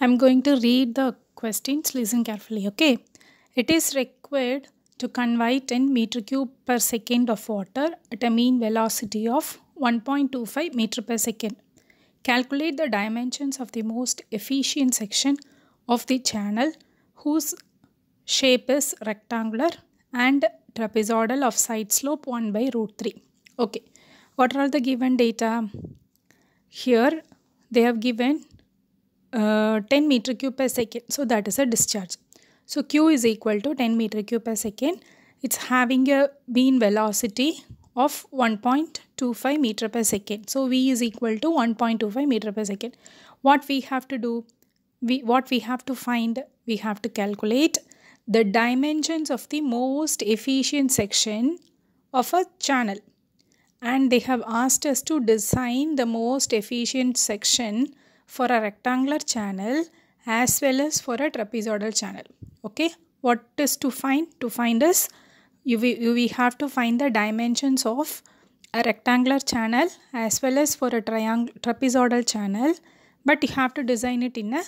I'm going to read the questions. Listen carefully, okay? It is required to convey 10 meter cube per second of water at a mean velocity of 1.25 meter per second. Calculate the dimensions of the most efficient section of the channel whose shape is rectangular and trapezoidal of side slope 1 by root 3. Okay, what are the given data? Here they have given uh, 10 meter cube per second. So that is a discharge. So Q is equal to 10 meter cube per second. It's having a mean velocity of 1.25 meter per second. So V is equal to 1.25 meter per second. What we have to do, we, what we have to find, we have to calculate the dimensions of the most efficient section of a channel. And they have asked us to design the most efficient section for a rectangular channel as well as for a trapezoidal channel. Okay, what is to find? To find is you, you, we have to find the dimensions of a rectangular channel as well as for a triangle trapezoidal channel but you have to design it in a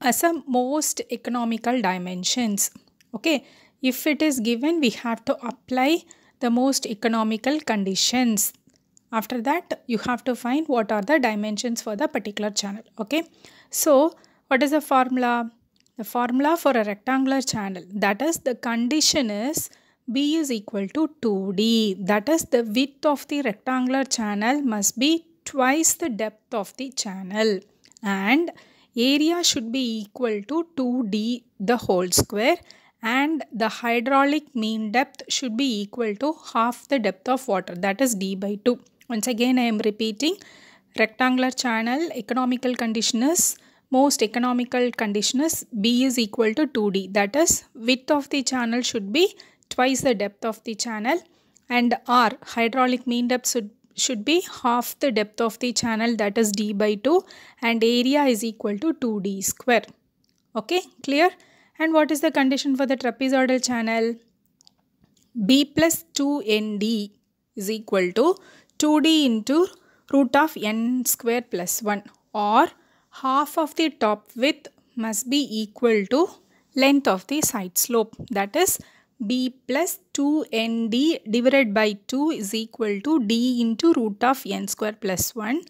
as a most economical dimensions okay if it is given we have to apply the most economical conditions after that, you have to find what are the dimensions for the particular channel. Okay. So, what is the formula? The formula for a rectangular channel. That is, the condition is B is equal to 2D. That is, the width of the rectangular channel must be twice the depth of the channel. And area should be equal to 2D the whole square and the hydraulic mean depth should be equal to half the depth of water that is d by 2 once again, I am repeating rectangular channel economical condition is most economical condition is B is equal to 2D. That is width of the channel should be twice the depth of the channel and R hydraulic mean depth should, should be half the depth of the channel that is D by 2 and area is equal to 2D square. Okay, clear? And what is the condition for the trapezoidal channel? B plus 2ND is equal to 2d into root of n square plus 1 or half of the top width must be equal to length of the side slope that is b plus 2nd divided by 2 is equal to d into root of n square plus 1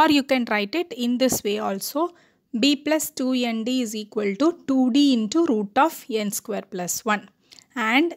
or you can write it in this way also b plus 2nd is equal to 2d into root of n square plus 1 and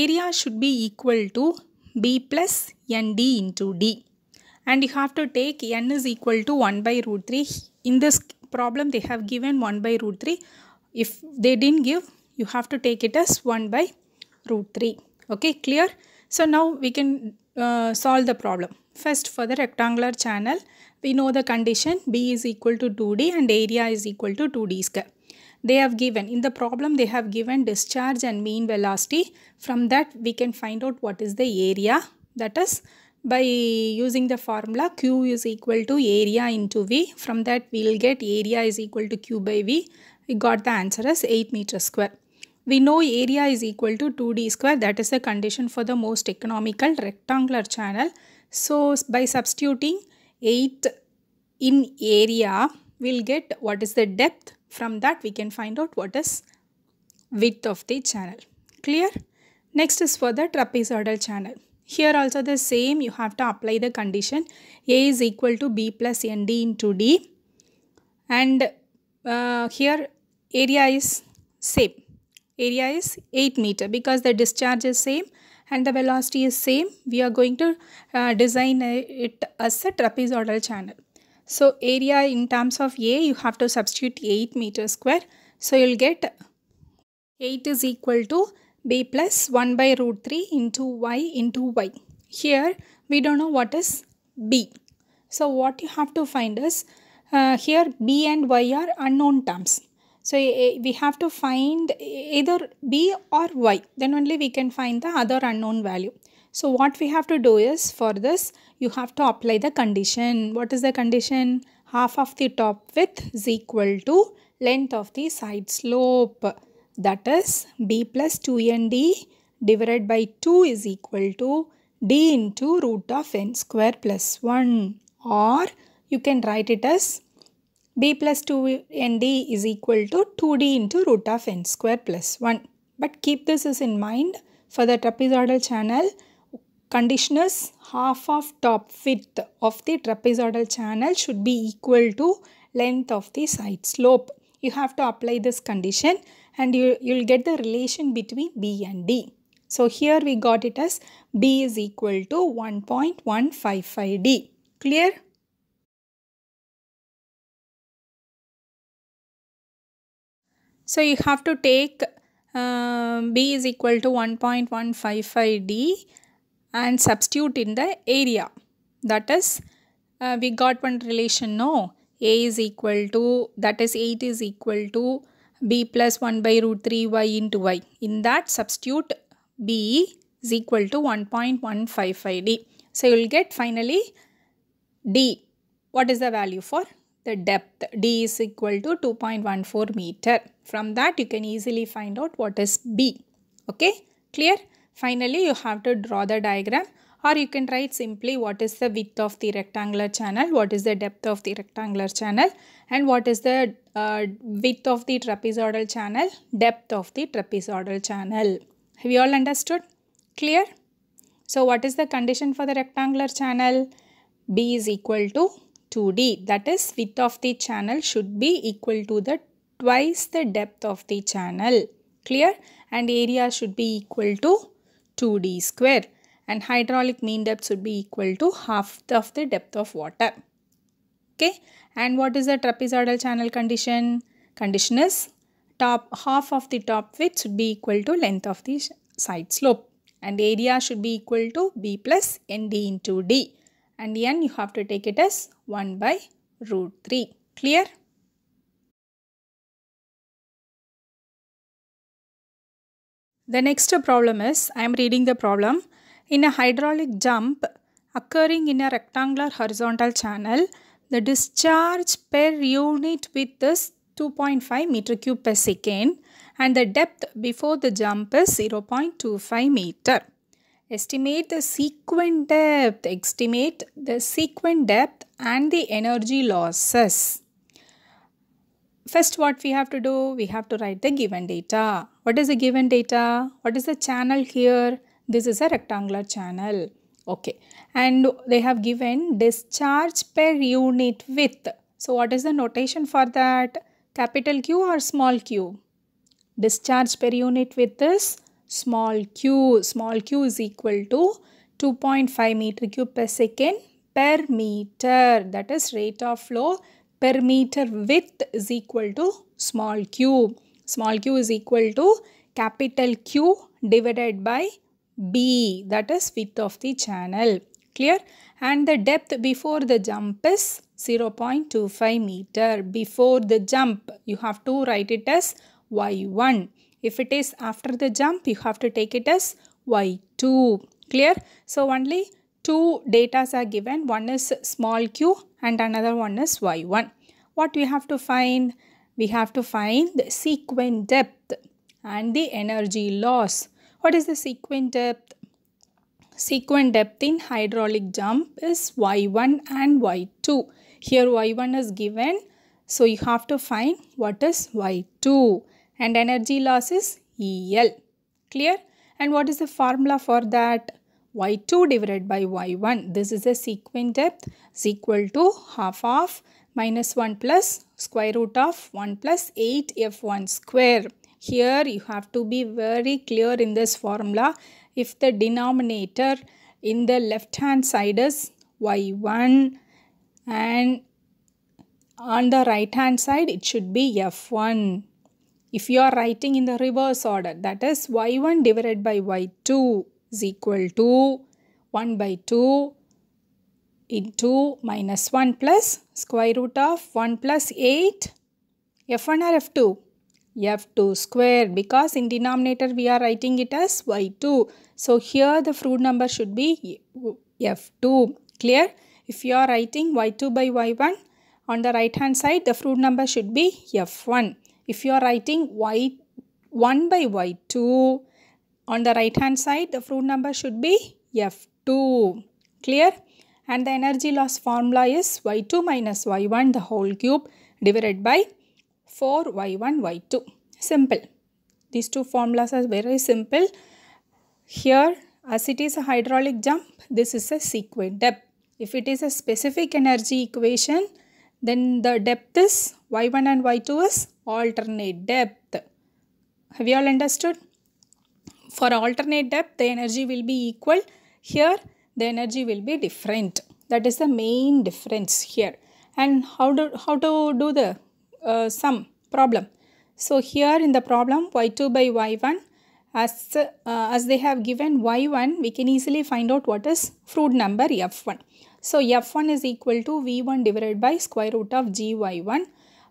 area should be equal to b plus nd into d. And you have to take n is equal to 1 by root 3. In this problem they have given 1 by root 3. If they didn't give, you have to take it as 1 by root 3. Okay, clear? So now we can uh, solve the problem. First for the rectangular channel, we know the condition B is equal to 2D and area is equal to 2D square. They have given, in the problem they have given discharge and mean velocity. From that we can find out what is the area that is by using the formula Q is equal to area into V from that we will get area is equal to Q by V we got the answer as 8 meter square. We know area is equal to 2D square that is the condition for the most economical rectangular channel. So by substituting 8 in area we'll get what is the depth from that we can find out what is width of the channel. Clear? Next is for the trapezoidal channel. Here also the same you have to apply the condition A is equal to B plus ND into D and uh, here area is same. Area is 8 meter because the discharge is same and the velocity is same. We are going to uh, design it as a trapezoidal channel. So area in terms of A you have to substitute 8 meter square. So you'll get 8 is equal to b plus 1 by root 3 into y into y. Here we don't know what is b. So what you have to find is uh, here b and y are unknown terms. So eh, eh, we have to find either b or y. Then only we can find the other unknown value. So what we have to do is for this you have to apply the condition. What is the condition? Half of the top width is equal to length of the side slope that is b plus 2nd divided by 2 is equal to d into root of n square plus 1 or you can write it as b plus 2nd is equal to 2d into root of n square plus 1. But keep this as in mind for the trapezoidal channel conditioners half of top width of the trapezoidal channel should be equal to length of the side slope. You have to apply this condition and you, you'll get the relation between B and D. So here we got it as B is equal to 1.155D. Clear? So you have to take um, B is equal to 1.155D and substitute in the area. That is, uh, we got one relation, no? A is equal to, that is 8 is equal to b plus 1 by root 3y into y. In that substitute b is equal to 1.155d. So you will get finally d. What is the value for? The depth. d is equal to 2.14 meter. From that you can easily find out what is b. Okay, clear? Finally you have to draw the diagram or you can write simply what is the width of the rectangular channel, what is the depth of the rectangular channel and what is the uh, width of the trapezoidal channel, depth of the trapezoidal channel. Have you all understood? Clear? So what is the condition for the rectangular channel? B is equal to 2D that is width of the channel should be equal to the twice the depth of the channel. Clear? And area should be equal to 2D square and hydraulic mean depth should be equal to half of the depth of water. Okay. And what is the trapezoidal channel condition? Condition is top half of the top width should be equal to length of the side slope and area should be equal to b plus nd into d and n you have to take it as 1 by root 3. Clear? The next problem is, I am reading the problem. In a hydraulic jump occurring in a rectangular horizontal channel, the discharge per unit width is 2.5 meter cube per second and the depth before the jump is 0.25 meter. Estimate the sequent depth. Estimate the sequent depth and the energy losses. First what we have to do, we have to write the given data. What is the given data? What is the channel here? This is a rectangular channel. Okay. And they have given discharge per unit width. So what is the notation for that? Capital Q or small q? Discharge per unit width is small q. Small q is equal to 2.5 meter cube per second per meter. That is rate of flow per meter width is equal to small q. Small q is equal to capital Q divided by B that is width of the channel. Clear? And the depth before the jump is 0.25 meter. Before the jump, you have to write it as Y1. If it is after the jump, you have to take it as Y2. Clear? So only two datas are given. One is small q and another one is Y1. What we have to find? We have to find the sequent depth and the energy loss what is the sequent depth? Sequent depth in hydraulic jump is Y1 and Y2. Here Y1 is given. So you have to find what is Y2 and energy loss is EL. Clear? And what is the formula for that? Y2 divided by Y1. This is a sequent depth is equal to half of minus 1 plus square root of 1 plus 8F1 square. Here you have to be very clear in this formula. If the denominator in the left hand side is y1 and on the right hand side it should be f1. If you are writing in the reverse order that is y1 divided by y2 is equal to 1 by 2 into minus 1 plus square root of 1 plus 8 f1 or f2 f2 square because in denominator we are writing it as y2. So here the fruit number should be f2. Clear? If you are writing y2 by y1 on the right hand side the fruit number should be f1. If you are writing y1 by y2 on the right hand side the fruit number should be f2. Clear? And the energy loss formula is y2 minus y1 the whole cube divided by 4 y1 y2 simple these two formulas are very simple here as it is a hydraulic jump this is a sequent depth if it is a specific energy equation then the depth is y1 and y2 is alternate depth have you all understood for alternate depth the energy will be equal here the energy will be different that is the main difference here and how do how to do the uh, sum problem. So here in the problem y2 by y1 as, uh, as they have given y1 we can easily find out what is fruit number f1. So f1 is equal to v1 divided by square root of gy1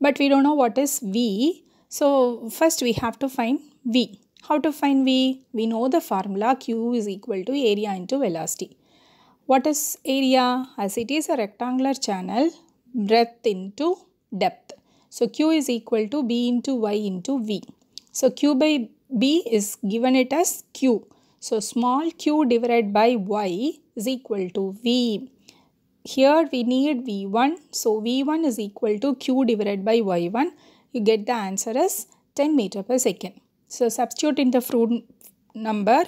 but we don't know what is v. So first we have to find v. How to find v? We know the formula q is equal to area into velocity. What is area? As it is a rectangular channel breadth into depth. So Q is equal to B into Y into V. So Q by B is given it as Q. So small q divided by Y is equal to V. Here we need V1. So V1 is equal to Q divided by Y1. You get the answer as 10 meter per second. So substitute in the fruit number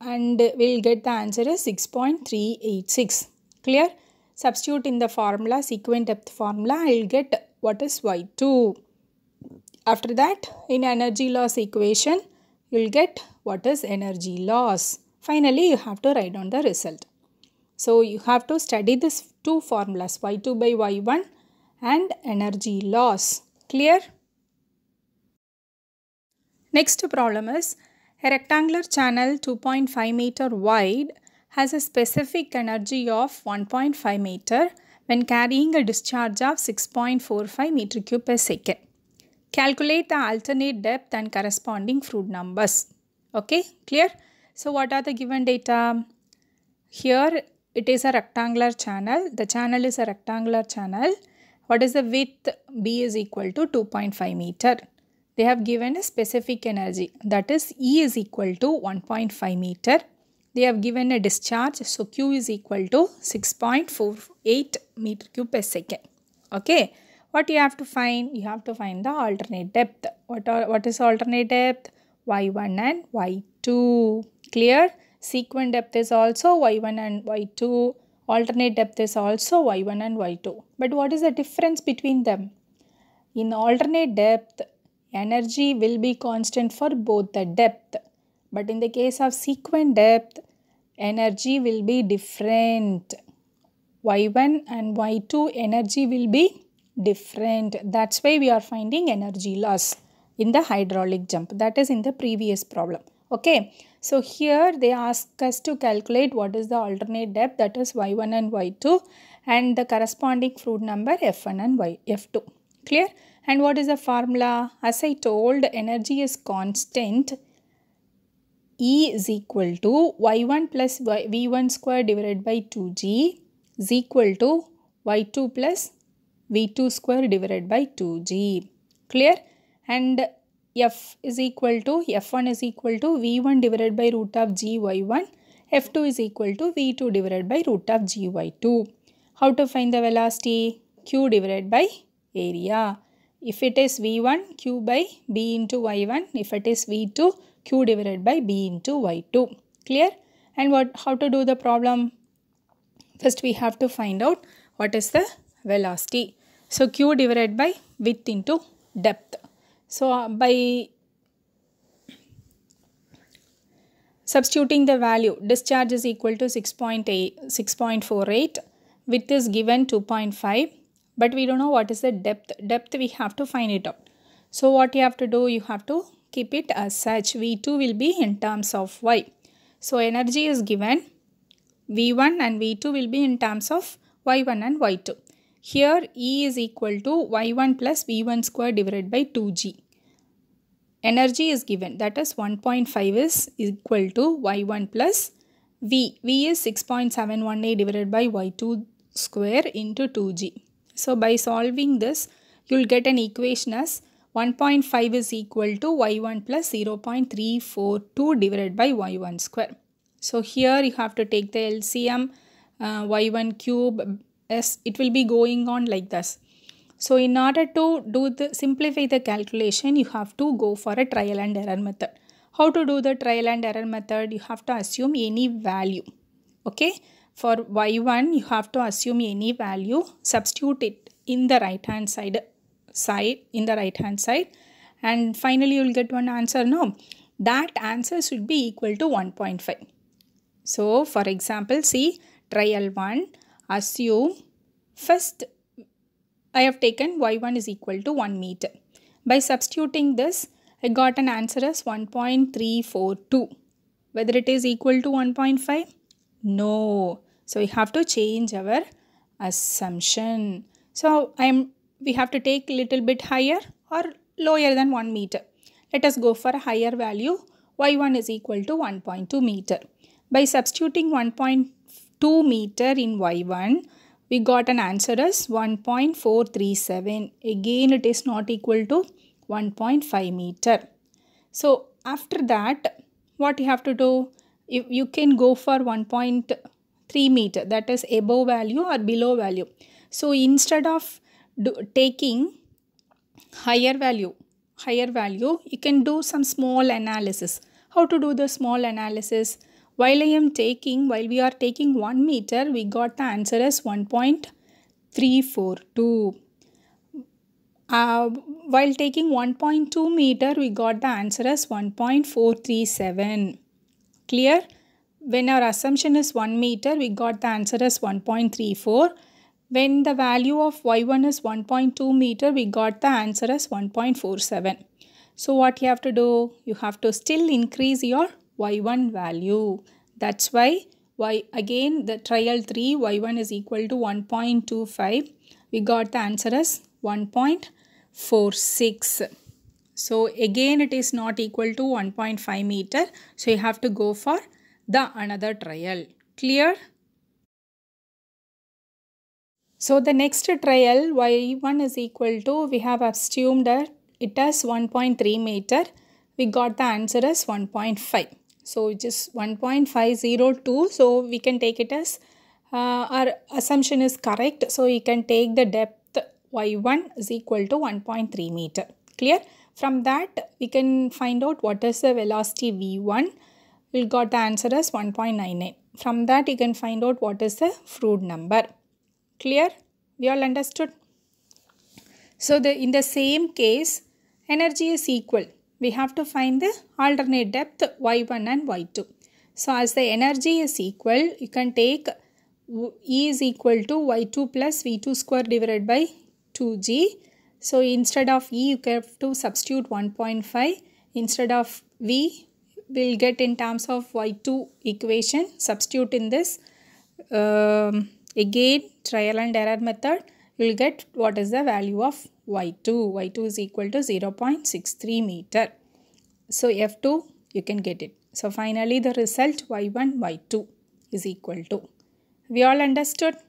and we'll get the answer as 6.386. Clear? Substitute in the formula, sequent depth formula, I'll get what is Y2. After that, in energy loss equation, you'll get what is energy loss. Finally, you have to write down the result. So, you have to study these two formulas, Y2 by Y1 and energy loss. Clear? Next problem is, a rectangular channel 2.5 meter wide has a specific energy of 1.5 meter when carrying a discharge of 6.45 meter cube per second. Calculate the alternate depth and corresponding fluid numbers. Okay, clear? So what are the given data? Here it is a rectangular channel. The channel is a rectangular channel. What is the width? B is equal to 2.5 meter. They have given a specific energy that is E is equal to 1.5 meter they have given a discharge. So, Q is equal to 6.48 meter cube per second. Okay. What you have to find? You have to find the alternate depth. What, are, what is alternate depth? Y1 and Y2. Clear? Sequent depth is also Y1 and Y2. Alternate depth is also Y1 and Y2. But what is the difference between them? In alternate depth, energy will be constant for both the depth. But in the case of sequent depth, energy will be different. Y1 and Y2 energy will be different. That's why we are finding energy loss in the hydraulic jump. That is in the previous problem. Okay. So here they ask us to calculate what is the alternate depth that is Y1 and Y2 and the corresponding fruit number F1 and y, F2. Clear? And what is the formula? As I told, energy is constant E is equal to y1 plus y, one plus v one square divided by 2g is equal to y2 plus v2 square divided by 2g. Clear? And f is equal to f1 is equal to v1 divided by root of g y1 f2 is equal to v2 divided by root of g y2. How to find the velocity? q divided by area. If it is V1, Q by B into Y1. If it is V2, Q divided by B into Y2. Clear? And what? how to do the problem? First, we have to find out what is the velocity. So, Q divided by width into depth. So, uh, by substituting the value, discharge is equal to 6.8, 6.48. Width is given 2.5 but we don't know what is the depth depth we have to find it out so what you have to do you have to keep it as such v2 will be in terms of y so energy is given v1 and v2 will be in terms of y1 and y2 here E is equal to y1 plus v1 square divided by 2g. Energy is given that is 1.5 is equal to y1 plus v. v is 6.718 divided by y2 square into 2g. So by solving this, you'll get an equation as 1.5 is equal to y1 plus 0.342 divided by y1 square. So here you have to take the LCM uh, y1 cube as it will be going on like this. So in order to do the simplify the calculation, you have to go for a trial and error method. How to do the trial and error method? You have to assume any value. Okay. For y1, you have to assume any value, substitute it in the right hand side, side in the right hand side and finally you will get one answer. No, that answer should be equal to 1.5. So, for example, see trial 1, assume first I have taken y1 is equal to 1 meter. By substituting this, I got an answer as 1.342. Whether it is equal to 1.5? No. So we have to change our assumption. So I'm we have to take a little bit higher or lower than 1 meter. Let us go for a higher value. Y1 is equal to 1.2 meter. By substituting 1.2 meter in Y1, we got an answer as 1.437. Again, it is not equal to 1.5 meter. So, after that, what you have to do, you, you can go for 1.5 3 meter that is above value or below value. So instead of do, taking higher value, higher value, you can do some small analysis. How to do the small analysis? While I am taking, while we are taking 1 meter, we got the answer as 1.342. Uh, while taking 1.2 meter, we got the answer as 1.437. Clear? when our assumption is 1 meter, we got the answer as 1.34. When the value of y1 is 1.2 meter, we got the answer as 1.47. So what you have to do? You have to still increase your y1 value. That's why y again the trial 3 y1 is equal to 1.25. We got the answer as 1.46. So again it is not equal to 1.5 meter. So you have to go for the another trial. Clear? So the next trial y1 is equal to we have assumed that it as 1.3 meter. We got the answer as 1.5. So it is 1.502. So we can take it as uh, our assumption is correct. So we can take the depth y1 is equal to 1.3 meter. Clear? From that we can find out what is the velocity v1 we got the answer as 1.98. From that you can find out what is the fruit number. Clear? We all understood? So the, in the same case energy is equal. We have to find the alternate depth y1 and y2. So as the energy is equal you can take E is equal to y2 plus v2 square divided by 2g. So instead of E you have to substitute 1.5. Instead of V we'll get in terms of y2 equation substitute in this um, again trial and error method you'll get what is the value of y2 y2 is equal to 0.63 meter so f2 you can get it so finally the result y1 y2 is equal to we all understood